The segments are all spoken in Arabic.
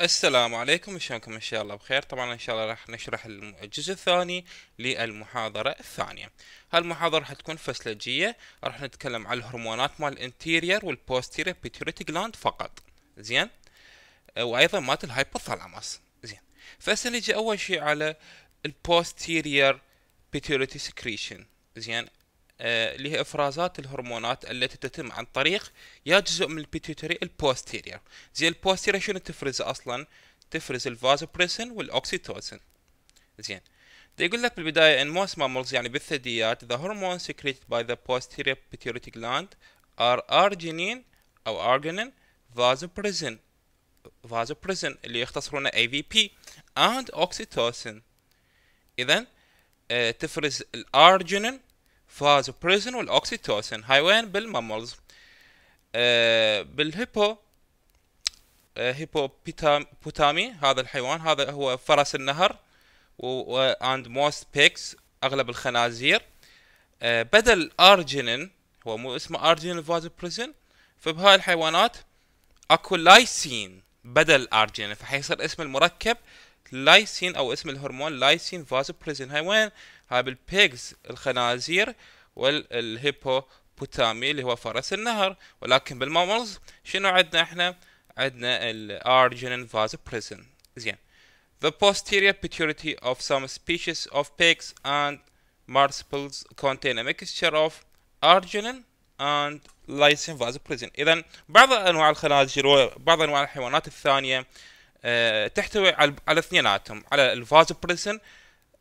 السلام عليكم شلونكم ان شاء الله بخير طبعا ان شاء الله راح نشرح الجزء الثاني للمحاضرة الثانية هالمحاضرة راح تكون فسلجية راح نتكلم على الهرمونات مال الانتيرير والبوستيرير بيتيوريتي جلاند فقط زين وايضا مات الهايبوثالاموس زين فهسه نجي اول شيء على البوستيرير بيتيوريتي سكريشن زين آه، اللي هي افرازات الهرمونات التي تتم عن طريق يا جزء من البيتيوتري البوستيرير زي البوستيرير شنو تفرز اصلا تفرز الفازوبريسين والاوكسيتوسين زين دي يقول لك بالبداية in most mammals يعني بالثدييات the hormones secreted by the posterior pituitary gland are arginine أو arginine vasopressin vasopressin اللي يختصرونه AVP and oxytocin إذا آه، تفرز الأرجينين فازوبريزن والاوكسيتوسن هاي وين بالمامولز آه، بالهيبو آه، هيبو بوتامي هذا الحيوان هذا هو فرس النهر واند موست بيكس اغلب الخنازير آه، بدل ارجينين هو مو اسمه ارجينين فازوبريزن فبهاي الحيوانات اكو لايسين بدل ارجينين فحيصير اسم المركب لايسين او اسم الهرمون لايسين فازوبريزين هاي وين هاي بالبيجز الخنازير والهيبوبوتامي اللي هو فرس النهر ولكن بالماملز شنو عندنا احنا عندنا الارجينين فازوبريزين زين The posterior pituitary of some species of pigs and marsupials contain a mixture of arginine and lysine vasopressin. إذا بعض أنواع الخنازير وبعض أنواع الحيوانات الثانية آه، تحتوي على على اثنيناتهم على الفازبريسن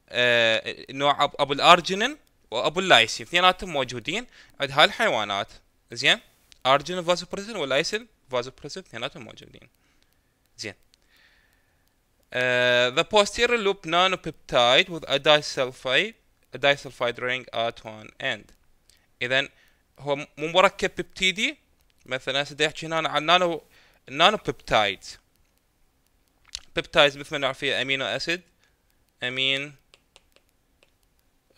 آه، نوع ابو الارجينين وابو اللايسين اثنيناتهم موجودين عند هاي الحيوانات زين ارجينين فازبريسن واللايسين فازبريسن اثنيناتهم موجودين زين ذا بوستير لوب نانو بيبتايد وذ ادايسلفايد ادايسلفايد رينج ات وان اند اذا هو مو مركب ببتيدي مثلا سدي احكي هنا عن نانو نانو بيبتايدز بيبتايدز مثل ما نعرف هي امينو اسيد امين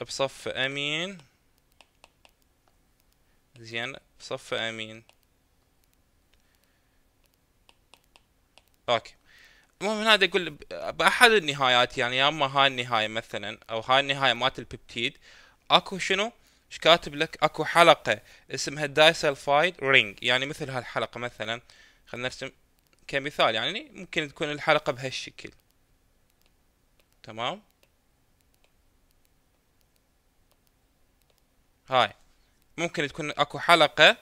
بصف امين زين بصف امين اوكي المهم هنا يقول باحد النهايات يعني يا اما هاي النهايه مثلا او هاي النهايه مالت البيبتيد اكو شنو ايش كاتب لك اكو حلقه اسمها دايسلفايد رينج يعني مثل هالحلقه مثلا خلينا نرسم كمثال يعني ممكن تكون الحلقة بهالشكل تمام هاي ممكن تكون اكو حلقة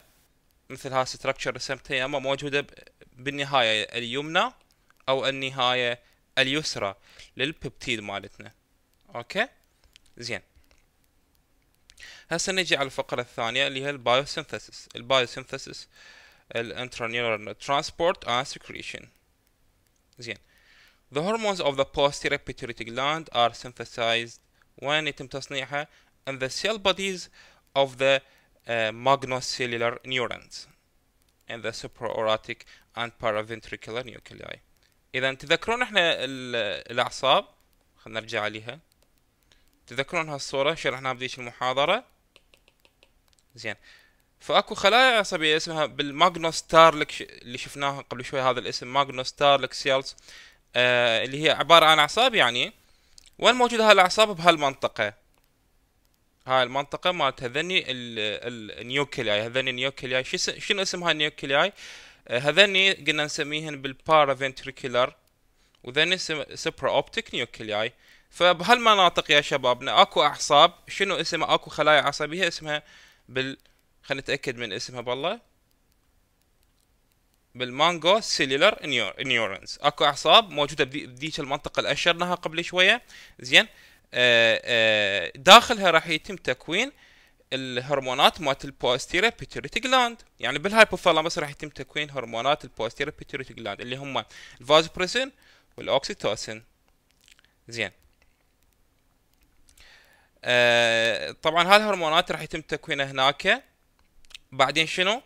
مثل ها ستراكشر رسمتها اما موجودة بالنهاية اليمنى او النهاية اليسرى للببتيد مالتنا اوكي زين هسه نجي على الفقرة الثانية اللي هي البايوسينثسيس آه intraneural ترانسبورت and secretion زين The hormones of the posterior pituitary gland are synthesized when يتم تصنيعها in the cell bodies of the uh, magnocellular neurons in the supraorotic and paraventricular nuclei. إذا تذكرون احنا الأعصاب خلينا نرجع عليها تذكرون هالصورة شرحناها بذيك المحاضرة زين فاكو خلايا عصبيه اسمها بالماجنو ستارلك اللي شفناها قبل شوي هذا الاسم ماجنو ستارلك سيلز آه اللي هي عباره عن اعصاب يعني وين موجوده هالاعصاب بهالمنطقه هاي المنطقة مالت هذني النيوكلياي هذني النيوكلياي شنو اسم هاي النيوكلياي؟ آه، هذني قلنا نسميهن بالبارافنتريكولار وذني سبرا اوبتيك نيوكلياي فبهالمناطق يا شبابنا اكو اعصاب شنو اسمها اكو خلايا عصبية اسمها بال خلينا نتاكد من اسمها بالله بالمانجو سيلولار نيورنز اكو اعصاب موجوده بذيك المنطقه اللي اشرناها قبل شويه زين آه، آه، داخلها راح يتم تكوين الهرمونات مالت البوستيريا بيتوريتي جلاند يعني بالهايبوثالامس راح يتم تكوين هرمونات البوستيريا بيتوريتي جلاند اللي هم الفازوبريسين والاوكسيتوسين زين آه طبعا هالهرمونات راح يتم تكوينها هناك بعدين شنو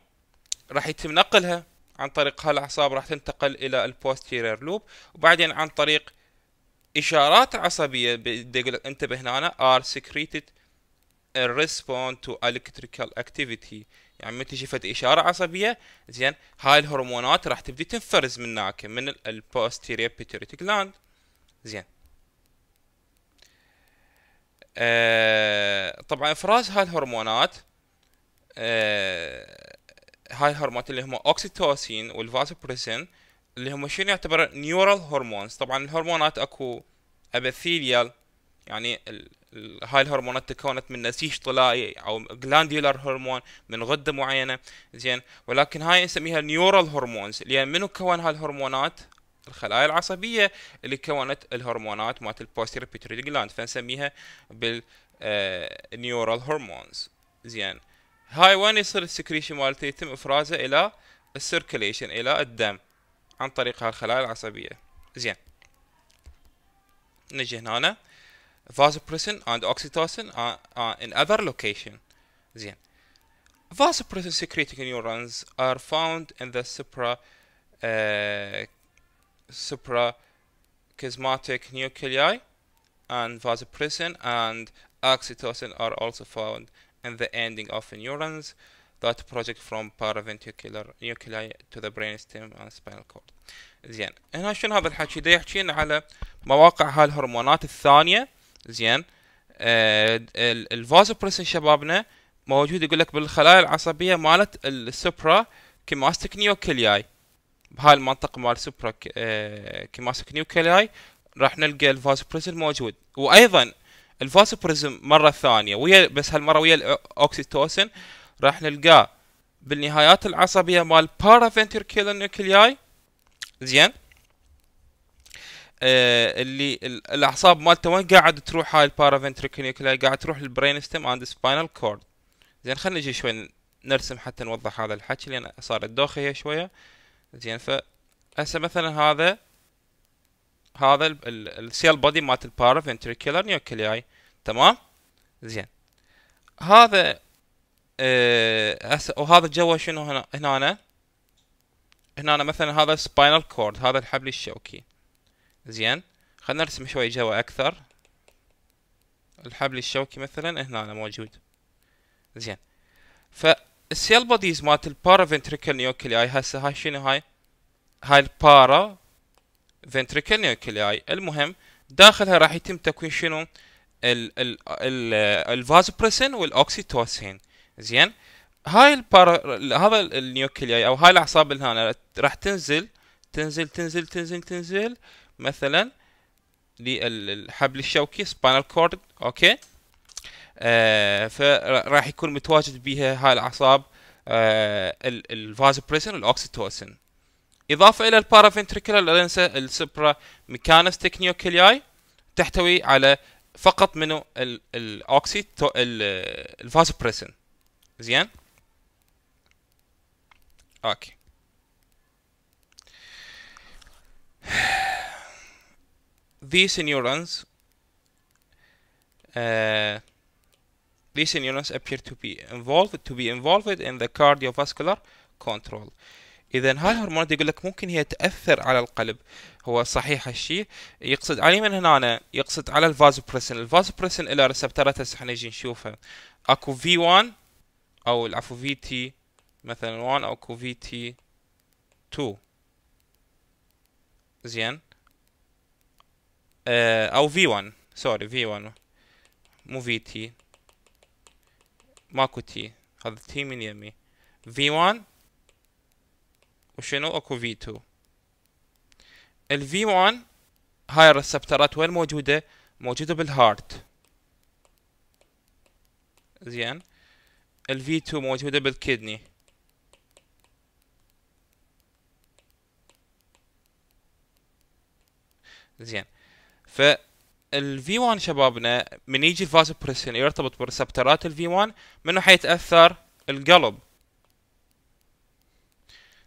راح يتم نقلها عن طريق هالاعصاب راح تنتقل الى البوستيرير لوب وبعدين عن طريق اشارات عصبيه يقول لك انتبه هنا ار سيكريتد respond تو الكتريكال اكتيفيتي يعني متى شفت اشاره عصبيه زين هاي الهرمونات راح تبدي تنفرز من هناك من البوستيرير بيتريت جلاند زين آه طبعا افراز هاي الهرمونات آه، هاي الهرمونات اللي هم اوكسيتوسين والفازوبريسين اللي هم شنو يعتبر نيورال هرمونز طبعا الهرمونات اكو ابيثيليال يعني هاي الهرمونات تكونت من نسيج طلائي او جلانديولار هرمون من غده معينه زين ولكن هاي نسميها نيورال هرمونز لان يعني منو كون هاي الهرمونات الخلايا العصبيه اللي كونت الهرمونات مالت البوستيريور بيتريد جلاند فنسميها بال نيورال آه، هرمونز زين هاي وين يصير السكريشن مالته يتم افرازه الى السيركليشن الى الدم عن طريق هالخلايا العصبيه زين نجي هنا vasopressin and oxytocin ان اذر in other زين vasopressin secreting neurons are found in the سوبرا سوبرا كيزماتيك nuclei and vasopressin and oxytocin are also found and the ending of neurons that project from paraventricular nuclei to the brainstem and spinal cord زين هنا شنو هذا الحكي ده يحكي لنا على مواقع هالهرمونات الثانيه زين آه الفازوبريسن شبابنا موجود يقول لك بالخلايا العصبيه مالت السوبرا كيماستيك نيوكلياي بهاي المنطقه مال سوبرا آه، كيماستيك نيوكلياي راح نلقى الفازوبريسن موجود وايضا الفاسبوريزم مرة ثانية ويا بس هالمرة ويا الأوكسيتوسن راح نلقاه بالنهايات العصبية مال بارافنتركيولر نيوكلياي زين آه اللي الاعصاب مالته وين قاعد تروح هاي نيوكلياي قاعد تروح للبرين ستيم اند سباينال كورد زين خلينا نجي شوي نرسم حتى نوضح هذا الحكي لان صارت دوخه هي شويه زين فهسه مثلا هذا هذا السيل بودي مالت فنتريكيولر نيوكلياي تمام زين هذا آه وهذا جوا شنو هنا هنا هنا مثلا هذا سباينال كورد هذا الحبل الشوكي زين خلينا نرسم شوي جوا اكثر الحبل الشوكي مثلا هنا موجود زين فالسيل بوديز مالت البارافنتريكل نيوكلياي هسه هاي شنو هاي هاي البارا فنتريكليوكلياي المهم داخلها راح يتم تكوين شنو الفازوبريسين والاوكسيتوسين زين هاي البار... هذا النيوكلياي او هاي الاعصاب هنا راح تنزل تنزل تنزل تنزل تنزل مثلا للحبل الشوكي سبانال كورد اوكي آه فراح يكون متواجد بها هاي الاعصاب آه الفازوبريسين والاوكسيتوسين إضافة إلى البارافنتريكولار أرينسا السبرا ميكانستيك نيوكلياي تحتوي على فقط منه الأوكسي الفاسوبريسين زين أوكي these neurons uh, these neurons appear to be involved to be involved in the cardiovascular control اذا هاي الهرمونات يقول لك ممكن هي تاثر على القلب هو صحيح هالشيء يقصد علي من هنا أنا يقصد على الفازوبريسن الفازوبريسن الى ريسبترات هسه احنا نجي نشوفها اكو في 1 او العفو في تي مثلا 1 آه، او اكو في تي 2 زين او في 1 سوري في 1 مو في تي ماكو تي هذا تي من يمي في 1 وشنو اكو في 2 الفي 1 هاي الريسبترات وين موجوده موجوده بالهارت زين الفي 2 موجوده بالكدني زين ف ال v 1 شبابنا من يجي الفازوبريسين يرتبط ال v 1 منو حيتاثر القلب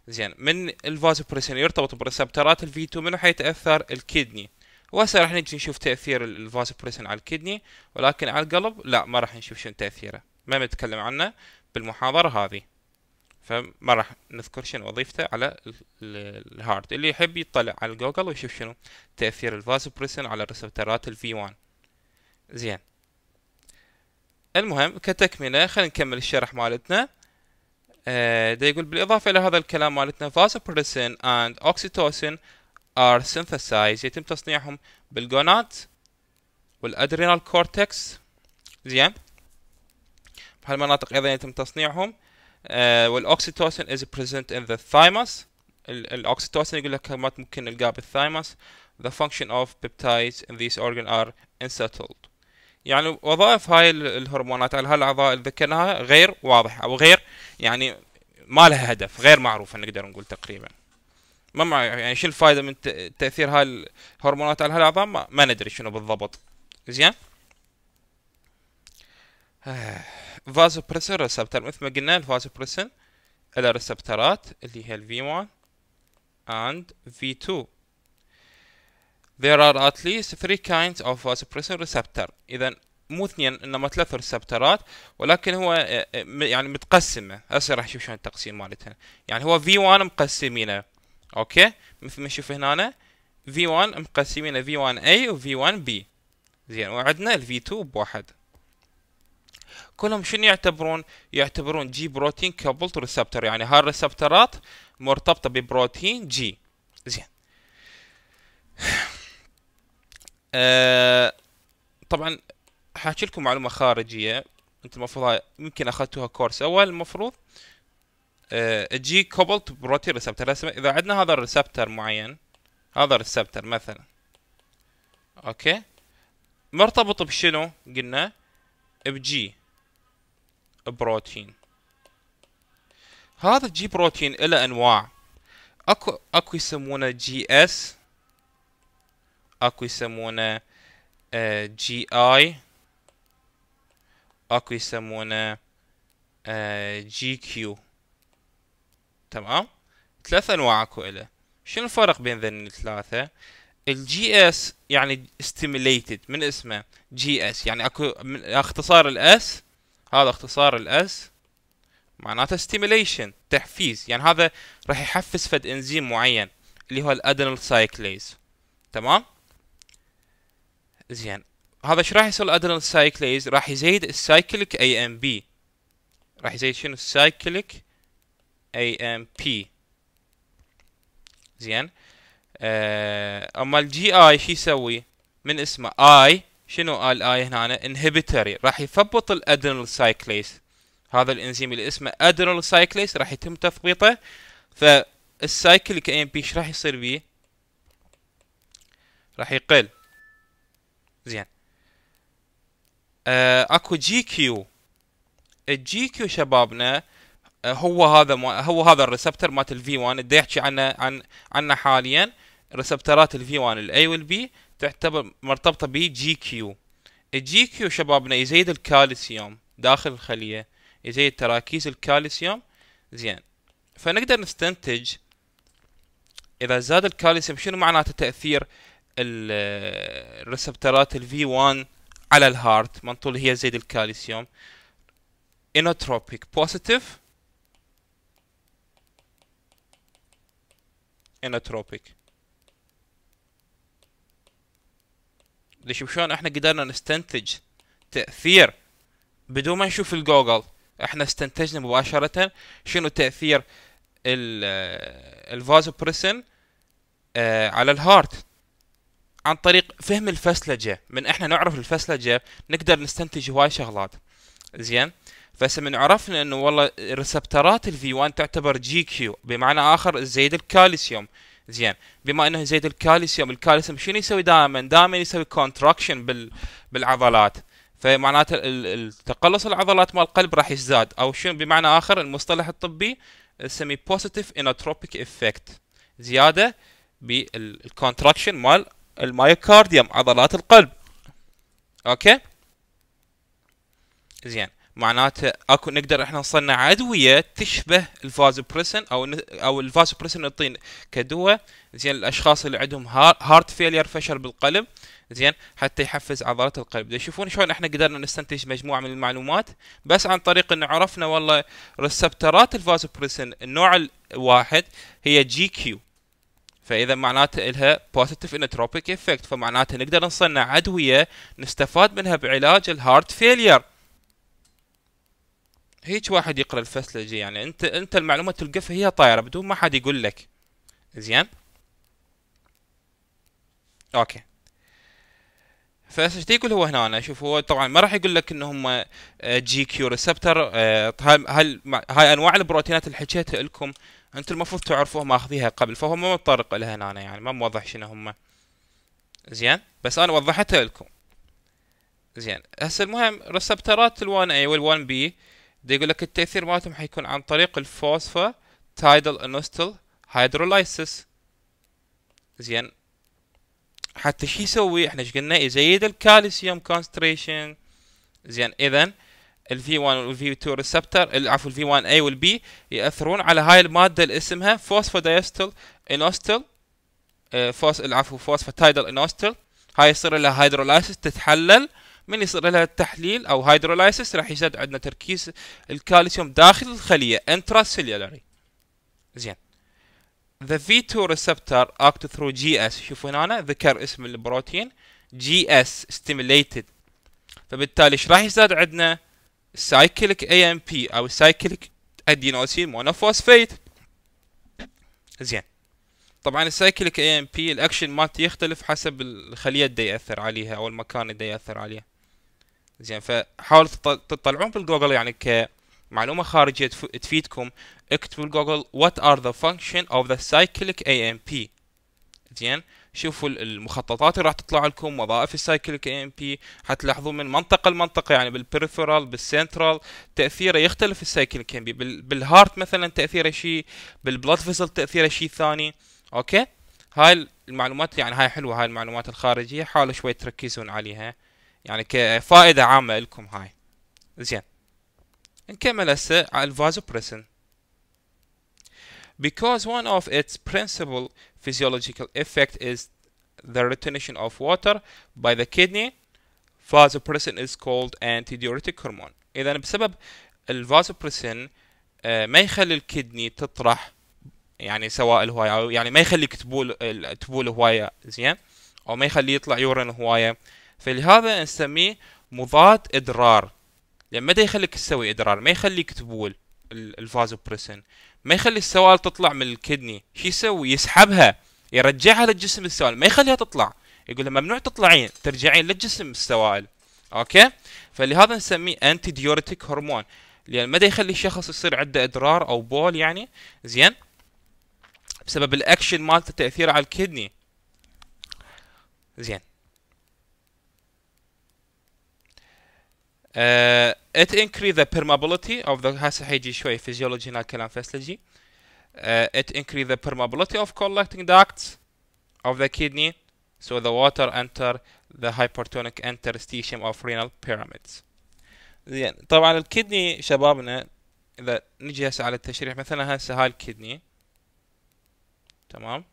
زين من الفازوبريسين يرتبط بريسبترات الفي 2 منو حيتاثر الكدني وهسه راح نجي نشوف تاثير الفازوبريسين على الكدني ولكن على القلب لا ما راح نشوف شنو تاثيره ما بنتكلم عنه بالمحاضره هذه فما راح نذكر شنو وظيفته على الهارت اللي يحب يطلع على جوجل ويشوف شنو تاثير الفازوبريسين على ريسبترات الفي 1 زين المهم كتكمله خلينا نكمل الشرح مالتنا آه، ده يقول بالإضافة إلى هذا الكلام مالتنا vasopressin and oxytocin are synthesized يتم تصنيعهم بالجونات والأدرينال كورتكس زين بهالمناطق أيضا يتم تصنيعهم آه، والأوكسيتوسين is present in the thymus الأوكسيتوسين يقول لك كلمات ممكن نلقاها بالثايموس the function of peptides in these organs are unsettled يعني وظائف هاي الهرمونات على هالاعضاء اللي ذكرناها غير واضحه او غير يعني ما لها هدف غير معروفه نقدر نقول تقريبا ما مع يعني شو الفائده من تاثير هاي الهرمونات على هالاعضاء ما, ما ندري شنو بالضبط زين بريسر ريسبتر مثل ما قلنا الفازوبريسن له ريسبترات اللي هي الفي 1 اند في 2 There are at least three kinds of vasopressin uh, receptor إذا مو اثنين انما ثلاث ريسبترات ولكن هو آه، آه، يعني متقسمه هسه راح نشوف شلون التقسيم مالتها يعني هو v 1 مقسمينه اوكي مثل ما نشوف هنا v 1 مقسمينه v 1 و v 1 b زين وعندنا v 2 بواحد كلهم شنو يعتبرون يعتبرون جي بروتين كابلت ريسبتر يعني هالريسبترات مرتبطه ببروتين جي زين آه، طبعا حاحكي لكم معلومه خارجيه انت المفروض يمكن اخذتوها كورس اول المفروض آه جي كوبلت بروتين ريسبتر اذا عندنا هذا الريسبتر معين هذا الريسبتر مثلا اوكي مرتبط بشنو قلنا بجي بروتين هذا الجي بروتين له انواع اكو اكو يسمونه جي اس اكو يسمونه جي اي اكو يسمونه جي كيو تمام ثلاث انواع اكو له شنو الفرق بين ذن الثلاثه الجي اس يعني استيميليتد من اسمه جي اس يعني اكو اختصار الاس هذا اختصار الاس معناته ستيميليشن تحفيز يعني هذا راح يحفز فد انزيم معين اللي هو الادنال سايكليز تمام زين هذا ايش راح يسوي الادرينال سايكليز راح يزيد السايكليك اي ام بي راح يزيد شنو السايكليك اي ام بي زين آه اما الجي اي شو يسوي من اسمه اي شنو اي هنا انهبيتوري راح يثبط الادرينال سايكليز هذا الانزيم اللي اسمه ادرينال سايكليز راح يتم تثبيطه فالسايكليك اي ام بي ايش راح يصير بيه راح يقل آه، اكو جي كيو الجي كيو شبابنا آه، هو هذا ما هو هذا الريسبتر مات الفي 1 اللي يحكي عنه عن عنا حاليا ريسبترات الفي 1 الاي والبي تعتبر مرتبطه بجي كيو الجي كيو شبابنا يزيد الكالسيوم داخل الخليه يزيد تراكيز الكالسيوم زين فنقدر نستنتج اذا زاد الكالسيوم شنو معناته تاثير الريسبترات آه، الفي 1 على الهارت منطول هي زيد الكالسيوم انوتروبيك بوزيتيف انوتروبيك ليش شلون احنا قدرنا نستنتج تاثير بدون ما نشوف الجوجل احنا استنتجنا مباشره شنو تاثير الفازوبريسين آه، على الهارت عن طريق فهم الفسلجه من احنا نعرف الفسلجه نقدر نستنتج هواي شغلات زين فهسه من عرفنا انه والله ريسبترات الفي 1 تعتبر جي كيو بمعنى اخر زيد الكالسيوم زين بما انه زيد الكالسيوم الكالسيوم شنو يسوي دائما دائما يسوي كونتراكشن بال بالعضلات فمعناته التقلص العضلات مال القلب راح يزداد او شنو بمعنى اخر المصطلح الطبي نسميه بوزيتيف انوتروبيك افكت زياده بالكونتراكشن مال المايوكارديوم عضلات القلب اوكي زين معناته اكو نقدر احنا نصنع ادويه تشبه الفازوبريسن او او الفازوبريسن نعطين كدواء زين الاشخاص اللي عندهم هارت فيلير فشل بالقلب زين حتى يحفز عضلات القلب تشوفون شلون احنا قدرنا نستنتج مجموعه من المعلومات بس عن طريق انه عرفنا والله ريسبترات الفازوبريسن النوع الواحد هي جي كيو فاذا معناته لها بوزيتيف انتروبيك افكت فمعناته نقدر نصنع ادويه نستفاد منها بعلاج الهارت فيلير هيك واحد يقرا الفسلجه يعني انت انت المعلومه تلقفها هي طايره بدون ما حد يقول لك زين اوكي فايش يقول هو هنا أنا شوف هو طبعا ما راح يقول لك ان جي كيو ريسبتر هل هاي انواع البروتينات اللي حكيتها لكم انتم المفروض تعرفوها ماخذيها قبل فهو ما متطرق لها هنا أنا يعني ما موضح شنو هم زين بس انا وضحتها لكم زين هسه المهم ريسبترات ال1 اي وال1 بي دي يقول لك التأثير مالتهم حيكون عن طريق الفوسفا تايدل انوستل هيدروليسيس زين حتى شو يسوي احنا ايش قلنا يزيد الكالسيوم كونستريشن زين اذا ال v 1 وال v 2 ريسبتر عفوا ال v 1 A وال B ياثرون على هاي الماده اللي اسمها فوسفودايستل انوستل آه، فوس العفو فوسفاتايدل انوستل هاي يصير لها هيدرولايسس تتحلل من يصير لها التحليل او هيدرولايسس راح يزيد عندنا تركيز الكالسيوم داخل الخليه انترا سيلولاري زين ذا في 2 ريسبتر اكت ثرو جي اس شوفوا هنا ذكر اسم البروتين جي اس ستيميليتد فبالتالي ايش راح يزداد عندنا cyclic اي ام بي او cyclic ادينوسين مونوفوسفيت زين طبعا السايكليك اي ام بي الاكشن مالته يختلف حسب الخليه اللي ياثر عليها او المكان اللي ياثر عليها زين فحاولوا تطلعون بالجوجل يعني كمعلومه خارجيه تفيدكم اكتبوا جوجل what are the function of the cyclic AMP زين شوفوا المخططات اللي راح تطلع لكم وظائف السايكليك اي ام بي حتلاحظوا من منطقه لمنطقه يعني بالبريفرال بالسنترال تاثيره يختلف السايكليك اي ام بي بالهارت مثلا تاثيره شيء بالبلاد فيسل تاثيره شيء ثاني اوكي هاي المعلومات يعني هاي حلوه هاي المعلومات الخارجيه حاولوا شوي تركزون عليها يعني كفائده عامه لكم هاي زين نكمل هسه على الفازوبريسن because one of its principal physiological effect is the retention of water by the kidney vasopressin is called antidiuretic hormone اذا بسبب الفازوبريسين آه، ما يخلي الكدني تطرح يعني سوائل هواية يعني ما يخليك تبول تبول هواية زين او ما يخلي يطلع يورين هواية فلهذا نسميه مضاد ادرار لما يعني ما يخليك تسوي ادرار ما يخليك تبول الفازوبريسين ما يخلي السوائل تطلع من الكدني شو يسوي يسحبها يرجعها للجسم السوائل ما يخليها تطلع يقول ممنوع تطلعين ترجعين للجسم السوائل اوكي فلهذا نسميه انتي ديوريتيك هرمون لان ما يخلي الشخص يصير عنده ادرار او بول يعني زين بسبب الاكشن مالته تاثيره على الكدني زين Uh, it increase the permeability of the هسه حيجي شوي فيزيولوجي هناك كلام فسلجي. Uh, it increase the permeability of collecting ducts of the kidney so the water enter the hypertonic interstitium of renal pyramids. زين طبعا الكدني شبابنا اذا نجي هسه على التشريح مثلا هسه هاي الكدني تمام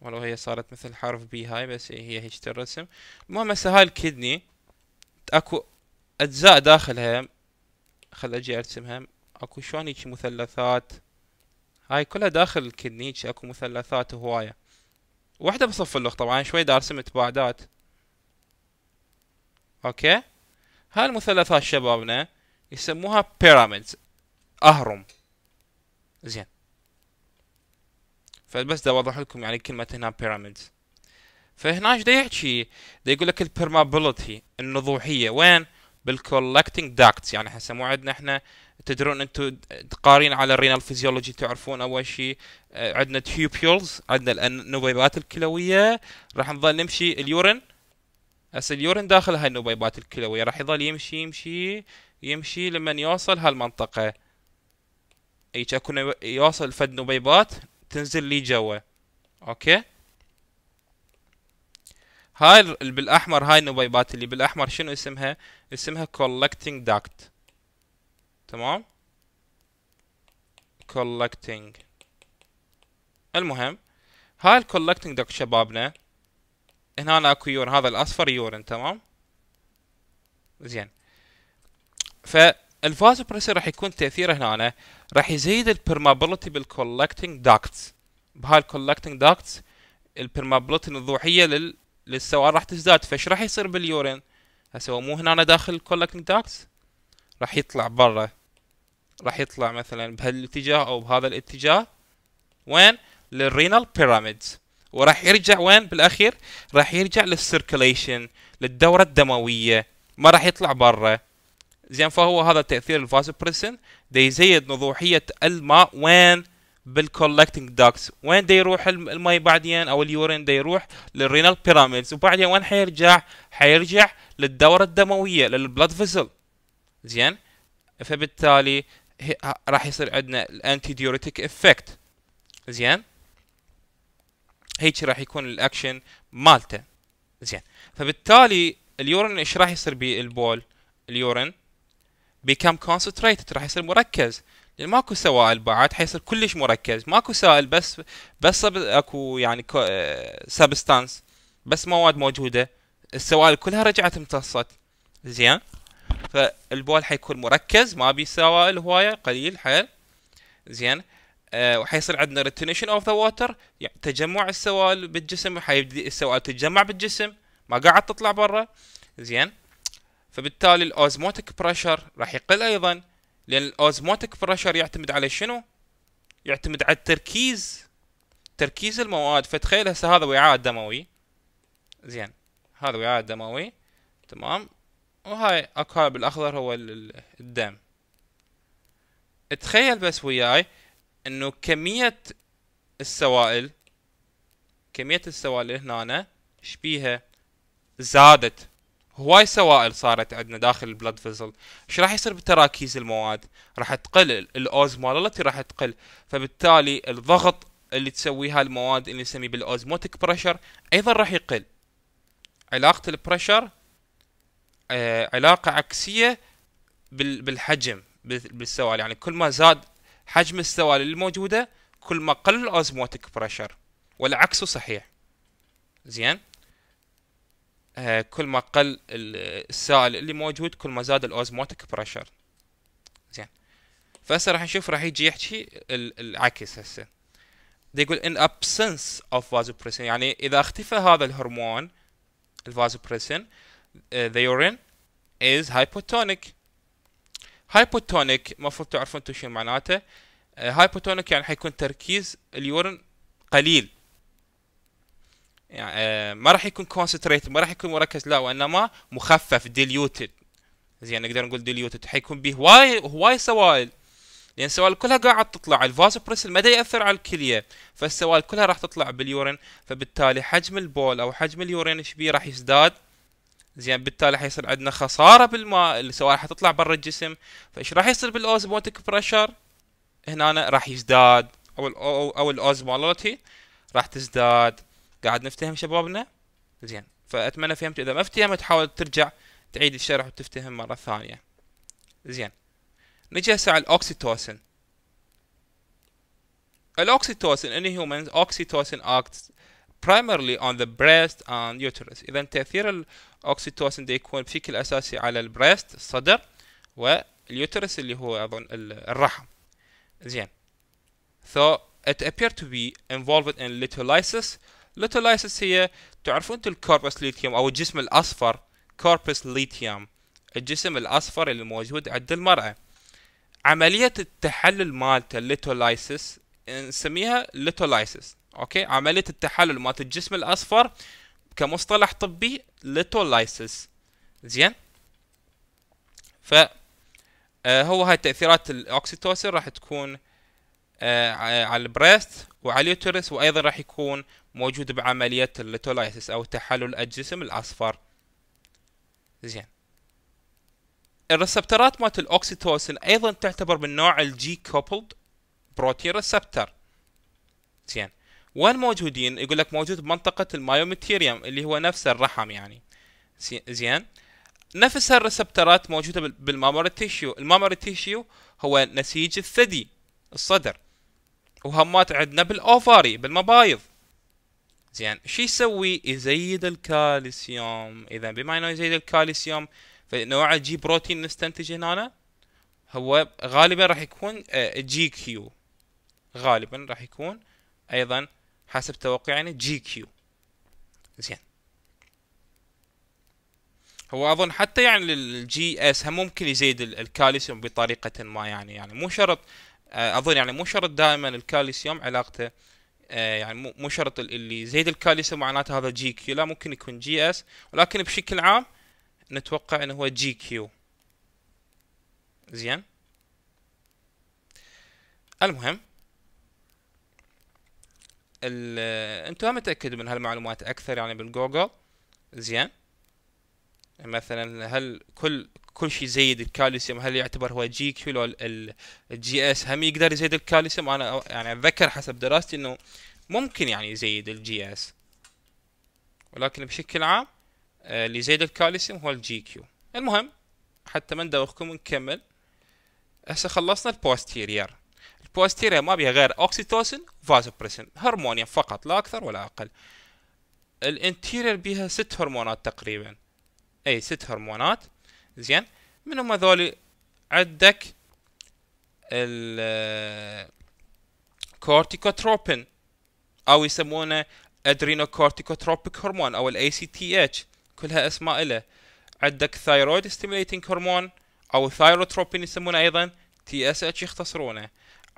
ولو هي صارت مثل حرف بي هاي بس هي هيك الرسم المهم هسه هاي الكدني اكو اجزاء داخلها خل اجي ارسمها اكو شلون هيجي مثلثات هاي كلها داخل الكدني اكو مثلثات هوايه وحده بصف اللغ طبعا شوي دارسمت تباعدات اوكي هاي المثلثات شبابنا يسموها بيراميدز اهرم زين فبس دا اوضح لكم يعني كلمه هنا بيراميدز فهناش دا يحكي دا يقول لك البرمابيلتي النضوحيه وين بالكولكتنج داكتس يعني هسه مو عندنا احنا تدرون انتم تقارين على الرينال فيزيولوجي تعرفون اول شيء آه، عندنا تيوبيولز عندنا النبيبات الكلويه راح نظل نمشي اليورين هسه اليورين داخل هاي النبيبات الكلويه راح يظل يمشي يمشي يمشي لمن يوصل هالمنطقه هيك اكو يوصل فد نبيبات تنزل لي جوا اوكي هاي بالاحمر هاي النبيبات اللي بالاحمر شنو اسمها اسمها collecting duct تمام collecting المهم هاي collecting duct شبابنا هنا اكو يورن هذا الاصفر يورن تمام زين فالفازوبريسر راح يكون تاثيره هنا راح يزيد البرمابيلتي بالكولكتنج داكتس بهاي الكولكتنج داكتس البرمابيلتي الوضوحيه لل للسوائل راح تزداد فايش راح يصير باليورين هسه هو مو هنا داخل الكولكتنج داكس راح يطلع برا راح يطلع مثلا بهالاتجاه او بهذا الاتجاه وين للرينال بيراميدز وراح يرجع وين بالاخير راح يرجع للسيركليشن للدوره الدمويه ما راح يطلع برا زين فهو هذا تاثير الفاسبريسن ده يزيد نضوحيه الماء وين بالكولكتنج داكس وين دا يروح المي بعدين او اليورين دا يروح للرينال بيراميدز وبعدين وين حيرجع حيرجع للدوره الدمويه للبلاد فيسل زين فبالتالي راح يصير عندنا الانتي ديوريتيك افكت زين هيك راح يكون الاكشن مالته زين فبالتالي اليورين ايش راح يصير بالبول اليورين بيكم كونسنتريتد راح يصير مركز لان يعني ماكو سوائل بعد حيصير كلش مركز ماكو سائل بس بس اكو يعني سبستانس آه، بس مواد موجوده السوائل كلها رجعت امتصت زين فالبول حيكون مركز ما بي سوائل هوايه قليل حيل زين أه وحيصير عندنا ريتينيشن اوف ذا ووتر يعني تجمع السوائل بالجسم وحيبدي السوائل تتجمع بالجسم ما قاعد تطلع برا زين فبالتالي الاوزموتيك بريشر راح يقل ايضا لان الاوزموتيك بريشر يعتمد على شنو؟ يعتمد على التركيز تركيز المواد فتخيل هسه هذا وعاء دموي زين هذا وعاء دموي تمام وهاي اكو بالاخضر هو الدم تخيل بس وياي انه كمية السوائل كمية السوائل هنا شبيها زادت هواي سوائل صارت عندنا داخل البلد فيزل ايش راح يصير بتراكيز المواد راح تقل الاوز راح تقل فبالتالي الضغط اللي تسويها المواد اللي نسميه بالاوزموتيك بريشر ايضا راح يقل علاقة البريشر آه علاقة عكسية بالحجم بالسوائل يعني كل ما زاد حجم السوائل الموجودة كل ما قل الاوزموتيك بريشر والعكس صحيح زين آه، كل ما قل السائل اللي موجود كل ما زاد الاوزموتيك بريشر زين فهسه راح نشوف راح يجي يحكي العكس هسه يقول in absence of vasopressin يعني اذا اختفى هذا الهرمون الفازوبريسين آه، the urine is hypotonic هايبوتونيك المفروض تعرفون انتم شنو معناته هايبوتونيك آه، يعني حيكون تركيز اليورين قليل يعني آه، ما راح يكون كونسنتريت ما راح يكون مركز لا وانما مخفف ديليوتد زين نقدر نقول ديليوتد حيكون به هواي هواي سوائل لان السوائل كلها قاعد تطلع بريسل ما ياثر على الكليه فالسوائل كلها راح تطلع باليورين فبالتالي حجم البول او حجم اليورين ايش بيه راح يزداد زين بالتالي حيصير عندنا خساره بالماء السوائل حتطلع برا الجسم فايش راح يصير بالاوزموتيك بريشر هنا راح يزداد او او, أو الاوزمولوتي راح تزداد قاعد نفتهم شبابنا زين فاتمنى فهمت اذا ما افتهمت تحاول ترجع تعيد الشرح وتفتهم مره ثانيه زين نجي هسه على الاوكسيتوسن الاوكسيتوسن ان هيومنز اوكسيتوسن acts primarily on the breast and uterus اذا تاثير الاوكسيتوسن ده يكون بشكل اساسي على البريست الصدر واليوترس اللي هو اظن الرحم زين so it appear to be involved in litolysis ليتولايسس هي تعرفون انتم الكوربس ليثيوم او الجسم الاصفر كوربس ليثيوم الجسم الاصفر اللي موجود عند المراه عمليه التحلل مالته الليتولايسس نسميها ليتولايسس اوكي عمليه التحلل مالت الجسم الاصفر كمصطلح طبي ليتولايسس زين ف آه، هو هاي تاثيرات الاوكسيتوسين راح تكون آه، على البريست وعلى اليوترس وايضا راح يكون موجود بعملية الليتولايسس أو تحلل الجسم الأصفر زين الريسبترات مالت الأوكسيتوسن أيضا تعتبر من نوع الجي كوبلد بروتين ريسبتر زين وين موجودين يقول لك موجود بمنطقة المايوميتيريوم اللي هو نفس الرحم يعني زين نفس الريسبترات موجودة بالماموري تيشيو الماموري تيشيو هو نسيج الثدي الصدر وهمات عندنا بالأوفاري بالمبايض زين شو يسوي يزيد الكالسيوم اذا بما انه يزيد الكالسيوم فنوع الجي بروتين نستنتج هنا هو غالبا راح يكون آه، جي كيو غالبا راح يكون ايضا حسب توقعنا جي كيو زين هو اظن حتى يعني الجي اس هم ممكن يزيد الكالسيوم بطريقه ما يعني يعني مو شرط آه، اظن يعني مو شرط دائما الكالسيوم علاقته آه، يعني مو شرط اللي زيد الكاليسة معناته هذا جي كيو لا ممكن يكون جي اس ولكن بشكل عام نتوقع انه هو جي كيو زين المهم انتم هم تاكدوا من هالمعلومات اكثر يعني بالجوجل زين مثلا هل كل كل شيء يزيد الكالسيوم هل يعتبر هو جي كيو لو الجي اس هم يقدر يزيد الكالسيوم انا يعني اتذكر حسب دراستي انه ممكن يعني يزيد الجي اس ولكن بشكل عام آه، اللي يزيد الكالسيوم هو الجي كيو المهم حتى ما ندوخكم نكمل هسه خلصنا البوستيرير البوستيرير ما بيها غير اوكسيتوسن وفازوبريسن هرمونيا فقط لا اكثر ولا اقل الانتيرير بيها ست هرمونات تقريبا اي ست هرمونات زين من هم هذول عندك الكورتيكوتروبين آه، او يسمونه ادرينو كورتيكوتروبيك هرمون او الاي سي تي اتش كلها اسماء له عندك ثايرويد ستيميليتنج هرمون او ثايروتروبين يسمونه ايضا تي اس اتش يختصرونه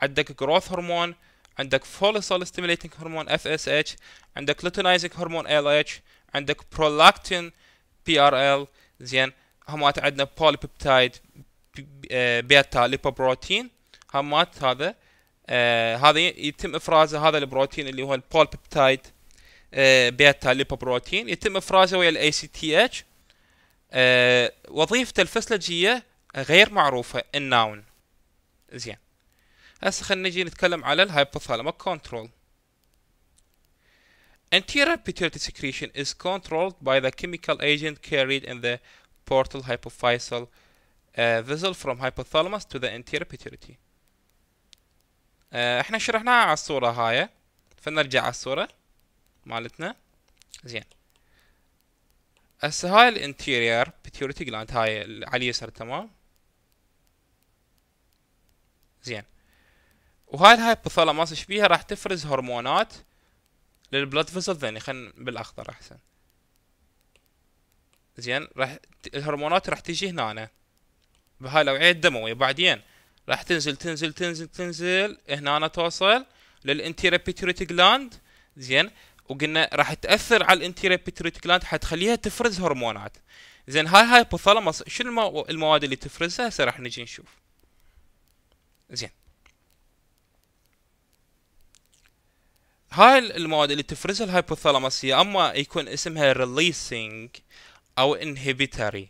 عندك جروث هرمون عندك فوليسول ستيميليتنج هرمون اف اس اتش عندك لوتينايزنج هرمون ال اتش عندك برولاكتين بي ار ال زين همات عندنا بوليبيبتايد آه، بيتا ليبوبروتين همات هذا آه هذا يتم افرازه هذا البروتين اللي هو البولبيبتايد آه بيتا ليبوبروتين يتم افرازه ويا الاي سي تي اتش وظيفته الفسلجيه غير معروفه الناون زين هسه خلينا نجي نتكلم على الهايبوثالامك كنترول Anterior pituitary secretion is controlled by the chemical agent carried in the portal hypophysal uh, vessel from hypothalamus to the anterior pituitary uh, احنا شرحناها على الصورة هاي فنرجع على الصورة مالتنا زين هسه هاي الانتيرير بيتيوريتي جلاند هاي على اليسار تمام زين وهاي الهايبوثالاماس ايش بيها راح تفرز هرمونات للبلد فيزل ذني خلينا بالاخضر احسن زين راح الهرمونات راح تجي هنا بهاي الاوعيه الدمويه بعدين راح تنزل تنزل تنزل تنزل هنا توصل للانتيرا بيتريت جلاند زين وقلنا راح تاثر على الانتيرا بيتريت جلاند حتخليها تفرز هرمونات زين هاي بوثالاموس شنو المواد اللي تفرزها هسه راح نجي نشوف زين هاي المواد اللي تفرزها الهايبوثالاموس يا اما يكون اسمها ريليسينج او inhibitory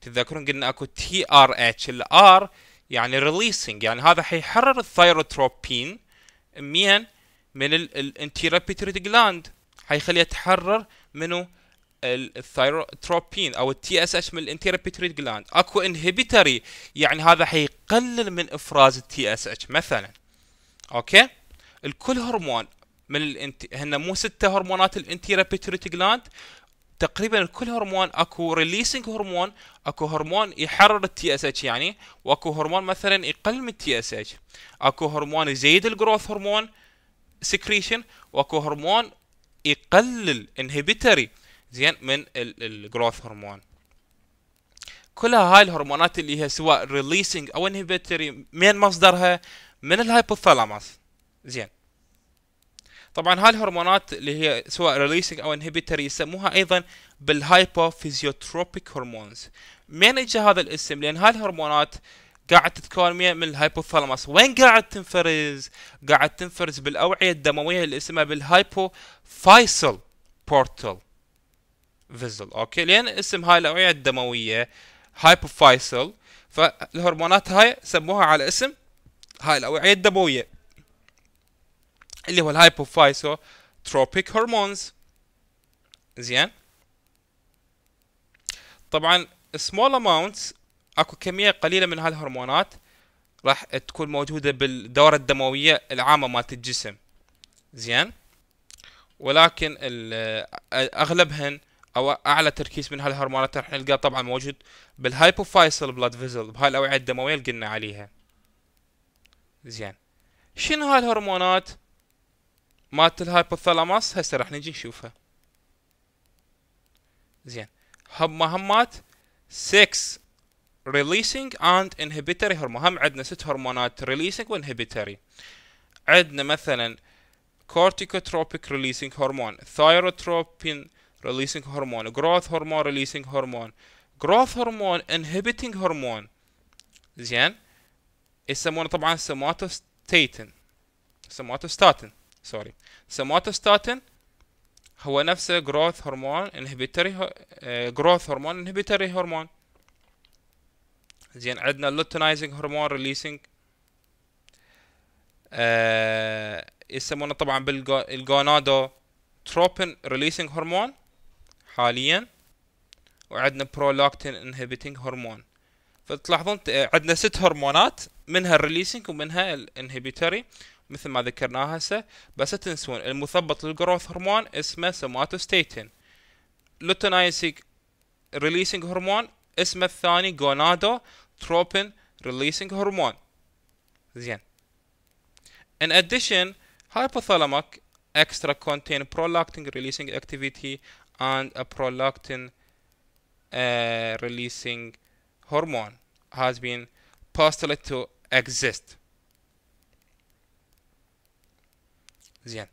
تتذكرون قلنا اكو تي ار اتش الار يعني releasing يعني هذا حيحرر الثايروتروبين من من الانتيرابيتري جلاند حيخليه يتحرر منو الثايروتروبين او التي اس اتش من الانتيرابيتري جلاند اكو انهبيتري يعني هذا حيقلل من افراز التي اس اتش مثلا اوكي الكل هرمون من الانت... هن مو ستة هرمونات الانتيرابيتريت جلاند تقريبا كل هرمون اكو ريليسنج هرمون اكو هرمون يحرر التي اس اتش يعني واكو هرمون مثلا يقلل من التي اس اتش اكو هرمون يزيد الجروث هرمون سكريشن واكو هرمون يقلل انهبيتري زين من الجروث هرمون كل هاي الهرمونات اللي هي سواء ريليسنج او انهبيتري من مصدرها من الهايبوثالاموس زين طبعا هاي الهرمونات اللي هي سواء ريليسنج او انهبيتر يسموها ايضا بالهايبوفيزيوتروبيك هرمونز من اجى هذا الاسم لان هاي الهرمونات قاعد تتكون من الهايبوثالاموس وين قاعد تنفرز قاعد تنفرز بالاوعيه الدمويه اللي اسمها بالهايبوفايسل بورتال فيزل اوكي لان اسم هاي الاوعيه الدمويه هايبوفايسل فالهرمونات هاي سموها على اسم هاي الاوعيه الدمويه اللي هو الهايبوفايسو تروبيك هرمونز زين طبعا سمول اماونتس اكو كميه قليله من هالهرمونات راح تكون موجوده بالدوره الدمويه العامه مالت الجسم زين ولكن اغلبهن او اعلى تركيز من هالهرمونات راح نلقاه طبعا موجود بالهايبوفايسل بلاد فيزل بهاي الاوعيه الدمويه اللي قلنا عليها زين شنو هالهرمونات مات الهايبوثالاماس هسه راح نجي نشوفها زين هم مهمات سكس ريليسينج اند انهبيتوري هرمون هم عندنا ست هرمونات ريليسينج وانهبيتوري عندنا مثلا كورتيكوتروبيك ريليسينج هرمون ثايروتروبين ريليسينج هرمون جروث هرمون ريليسينج هرمون جروث هرمون انهبيتنج هرمون زين يسمونه طبعا سوماتوستاتين سوماتوستاتين سوري سوماتوستاتين هو نفسه جروث هرمون انهبيتري جروث هرمون انهبيتري هرمون زين عندنا لوتنايزنج هرمون ريليسنج يسمونه طبعا بالجونادو تروبين ريليسنج هرمون حاليا وعندنا برولاكتين انهبيتنج هرمون فتلاحظون آه، عندنا ست هرمونات منها الريليسنج ومنها الانهبيتري مثل ما ذكرناها هسه بس تنسون المثبط للجروث هرمون اسمه سوماتوستاتين لوتينايسيك ريليسنج هرمون اسمه الثاني جونادو تروبين ريليسنج هرمون زين In addition, hypothalamic extra contain prolactin releasing activity and a prolactin uh, releasing hormone has been postulated to exist. زين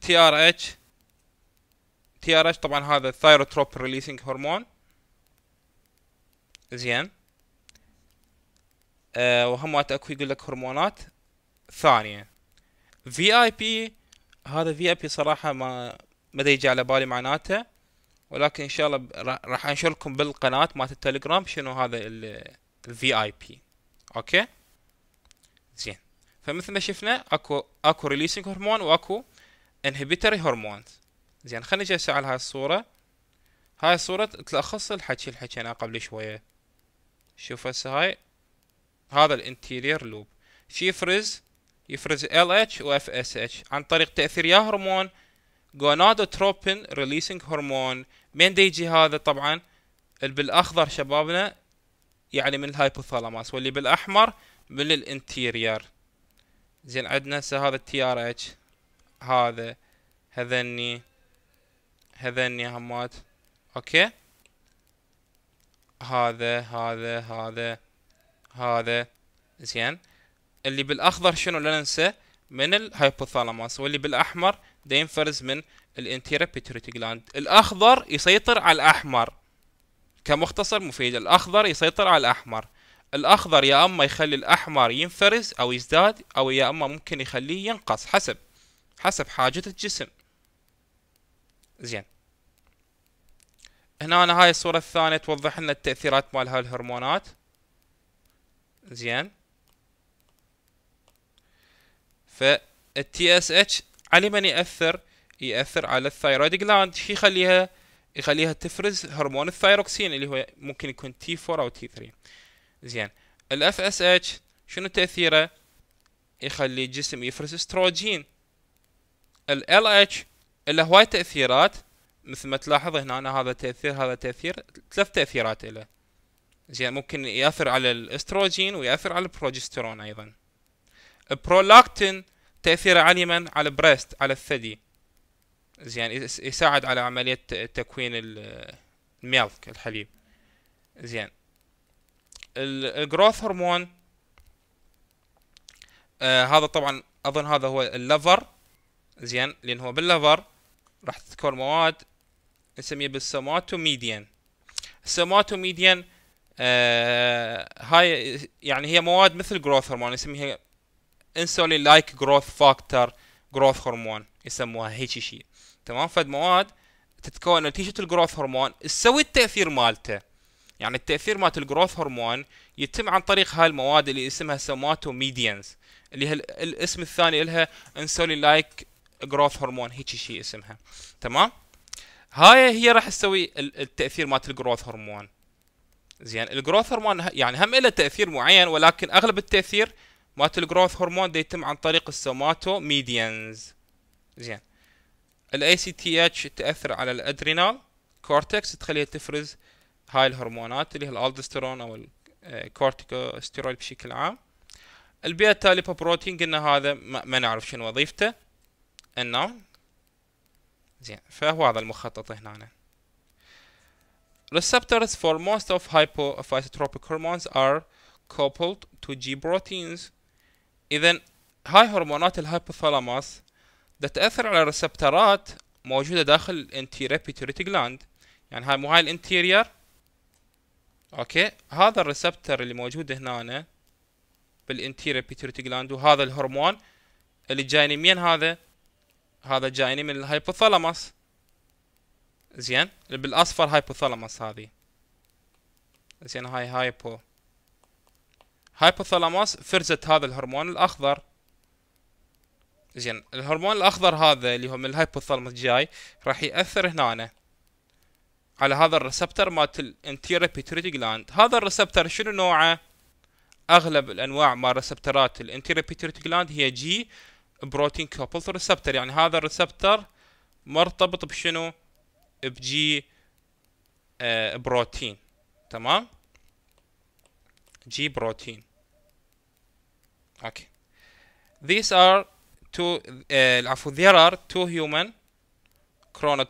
تي ار اتش تي ار اتش طبعا هذا الثايروتروب ريليسينج هرمون زين أه وهم اكو يقول لك هرمونات ثانيه في اي بي هذا في اي بي صراحه ما ما يجي على بالي معناته ولكن ان شاء الله راح انشر لكم بالقناه مالت التليجرام شنو هذا الفي اي بي اوكي زين فمثل ما شفنا اكو اكو ريليسنج هرمون واكو انهبيتري هرمون زين خلينا نجي هسه على هاي الصوره هاي الصوره تلخص الحكي اللي حكيناه قبل شويه شوف هسه هاي هذا الانتيرير لوب شي يفرز يفرز ال اتش اف اس اتش عن طريق تاثير يا هرمون جونادوتروبين ريليسنج هرمون من دا يجي هذا طبعا البالاخضر بالاخضر شبابنا يعني من الهايبوثالاماس واللي بالاحمر من الانتيرير زين عندنا هسه هذا تي ار اتش هذا هذني هذني همات اوكي هذا هذا هذا هذا زين اللي بالاخضر شنو لا ننسى من الهايبوثالاموس واللي بالاحمر دينفرز ينفرز من الانتيرا بيتروتي جلاند الاخضر يسيطر على الاحمر كمختصر مفيد الاخضر يسيطر على الاحمر الاخضر يا اما يخلي الاحمر ينفرز او يزداد او يا اما ممكن يخليه ينقص حسب حسب حاجة الجسم زين هنا هاي الصورة الثانية توضح لنا التأثيرات مال هالهرمونات زين فالتي اس اتش على من يأثر يأثر على الثايرويد جلاند شي يخليها يخليها تفرز هرمون الثايروكسين اللي هو ممكن يكون تي 4 او تي 3 زين الاف اس اتش شنو تاثيره يخلي الجسم يفرز استروجين ال اتش له هواي تاثيرات مثل ما تلاحظ هنا أنا هذا تاثير هذا تاثير ثلاث تاثيرات له زين ممكن ياثر على الاستروجين وياثر على البروجسترون ايضا البرولاكتين تاثيره على من على البريست على الثدي زين يساعد على عمليه تكوين الميلك الحليب زين الجروث هرمون آه هذا طبعا اظن هذا هو اللفر زين لان هو باللفر راح تذكر مواد نسميه بالسوماتوميديان السوماتوميديان آه هاي يعني هي مواد مثل جروث هرمون نسميها انسولين لايك جروث فاكتور جروث هرمون يسموها هيك شيء تمام فد مواد تتكون نتيجه الجروث هرمون تسوي التاثير مالته يعني التاثير مال الجروث هرمون يتم عن طريق هاي المواد اللي اسمها سوماتوميديانز اللي هي الاسم الثاني لها انسولين لايك جروث هرمون هيك شيء اسمها تمام هاي هي راح تسوي التاثير مال الجروث هرمون زين الجروث هرمون يعني هم له تاثير معين ولكن اغلب التاثير مال الجروث هرمون ده يتم عن طريق السوماتو ميديانز زين الاي سي تي اتش تاثر على الادرينال كورتكس تخليها تفرز هاي الهرمونات اللي هي الالدسترون او الكورتيكوستيرويد آه، بشكل عام البيتا ليبوبروتين قلنا هذا ما نعرف شنو وظيفته النوم زين فهو هذا المخطط هنا Receptors for most of hypophysotropic hormones are coupled to G proteins. إذا هاي هرمونات الهايبوثالاموس تأثر على ريسبترات موجودة داخل الانتيريبيتوريتي جلاند يعني هاي مو هاي الانتيرير اوكي هذا الريسبتر اللي موجود هنا بالانتيريا بيتيوتي جلاند وهذا الهرمون اللي جايني من هذا هذا جايني من الهايبوثالاموس زين بالاصفر هايبوثالاموس هذه زين هاي هايبو هايبوثالاموس فرزت هذا الهرمون الاخضر زين الهرمون الاخضر هذا اللي هو من الهايبوثالاموس جاي راح ياثر هنا على هذا الريسبتر مالت الانتيرا بيتريتي جلاند هذا الريسبتر شنو نوعه اغلب الانواع مال ريسبترات الانتيرا بيتريتي جلاند هي جي بروتين كوبلز ريسبتر يعني هذا الريسبتر مرتبط بشنو بجي آه بروتين تمام جي بروتين اوكي these are two آه، العفو there are two human كرونو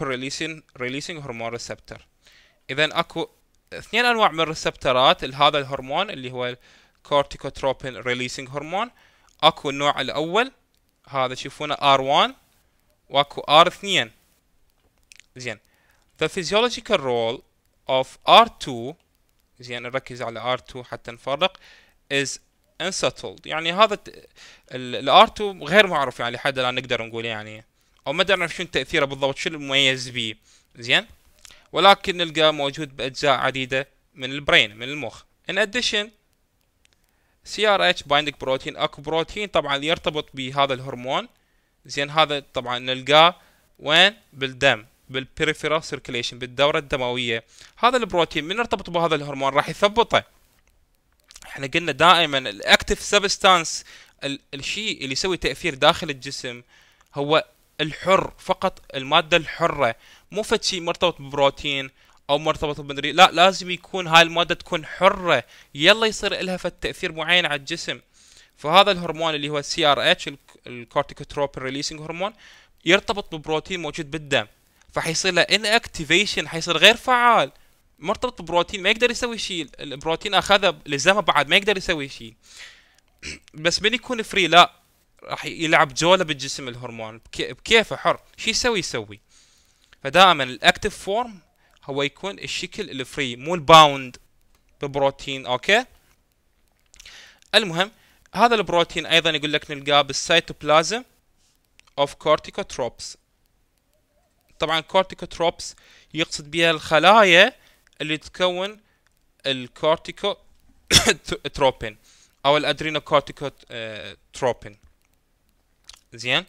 ريليسين ريليسين هرمون ريسبتر اذا اكو اثنين انواع من الريسبترات لهذا الهرمون اللي هو الكورتيكوتروبين ريليسين هرمون اكو النوع الاول هذا تشوفونه R1 واكو R2 زين the physiological role of R2 زين نركز على R2 حتى نفرق is unsettled يعني هذا ال R2 غير معروف يعني لحد الان نقدر نقول يعني او ما نعرف شنو تاثيره بالضبط شنو المميز به زين ولكن نلقاه موجود باجزاء عديده من البرين من المخ ان سي ار اتش بايندينج بروتين اكو بروتين طبعا يرتبط بهذا الهرمون زين هذا طبعا نلقاه وين بالدم بالبريفيرال سيركيليشن بالدوره الدمويه هذا البروتين من ارتبط بهذا الهرمون راح يثبطه احنا قلنا دائما الاكتف سبستانس الشيء اللي يسوي تاثير داخل الجسم هو الحر فقط الماده الحره مو فد شيء مرتبط ببروتين او مرتبط بمدري لا لازم يكون هاي الماده تكون حره يلا يصير لها فد تاثير معين على الجسم فهذا الهرمون اللي هو السي ار اتش الكورتيكوتروبين ريليسنج هرمون يرتبط ببروتين موجود بالدم فحيصير له ان اكتيفيشن حيصير غير فعال مرتبط ببروتين ما يقدر يسوي شيء البروتين اخذه لزمه بعد ما يقدر يسوي شيء بس من يكون فري لا راح يلعب جوله بالجسم الهرمون بكيفه حر شو يسوي يسوي فدائما الاكتف فورم هو يكون الشكل الفري مو الباوند ببروتين اوكي المهم هذا البروتين ايضا يقول لك نلقاه بالسيتوبلازم اوف كورتيكوتروبس طبعا كورتيكوتروبس يقصد بها الخلايا اللي تكون الكورتيكوتروبين او الادرينوكورتيكوتروبين زين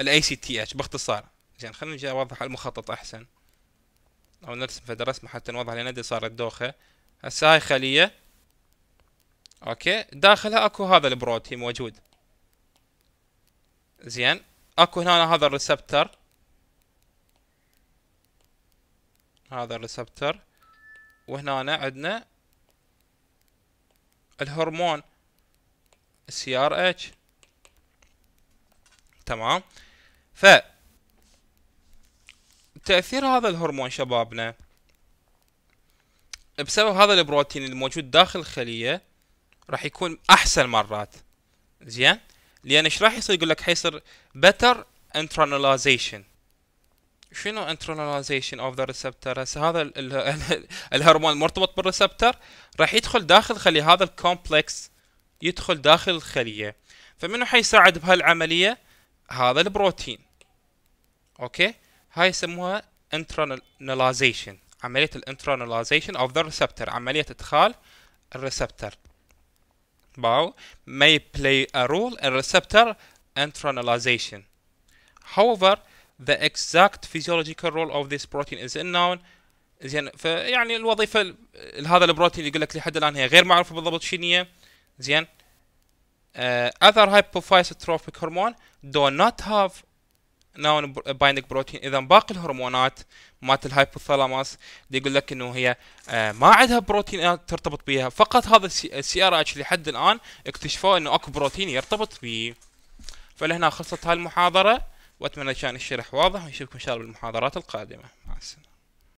الاي سي تي اتش باختصار زين خلينا نجي اوضح المخطط احسن او نرسم فد رسمه حتى نوضح لان صارت دوخه هسه هاي خليه اوكي داخلها اكو هذا البروتين موجود زين اكو هنا هذا الريسبتر هذا الريسبتر وهنا عندنا الهرمون السي ار اتش تمام ف تأثير هذا الهرمون شبابنا بسبب هذا البروتين الموجود داخل الخلية راح يكون احسن مرات زين لان ايش راح يصير يقول لك حيصير better internalization شنو internalization of the receptor هسه هذا الهرمون المرتبط بالريسبتر راح يدخل داخل خلية هذا الكومبلكس يدخل داخل الخلية فمنو حيساعد بهالعملية هذا البروتين اوكي هاي يسموها internalization عملية الانترناليزيشن اوف ذا ريسبتور عملية ادخال الريسبتور باو may play a role in receptor internalization however the exact physiological role of this protein is unknown زين فيعني الوظيفه لهذا البروتين يقول لك لحد الان هي غير معروفه بالضبط شنو هي زين uh, other hypophysotropic hormone do not have non uh, binding protein اذا باقي الهرمونات مات الهايبوثالاموس اللي يقول لك انه هي آه، ما عندها بروتين آه، ترتبط بها فقط هذا السي ار اتش لحد الان اكتشفوا انه اكو بروتين يرتبط به فلهنا خلصت هاي المحاضره واتمنى كان الشرح واضح ونشوفكم ان شاء الله بالمحاضرات القادمه مع السلامه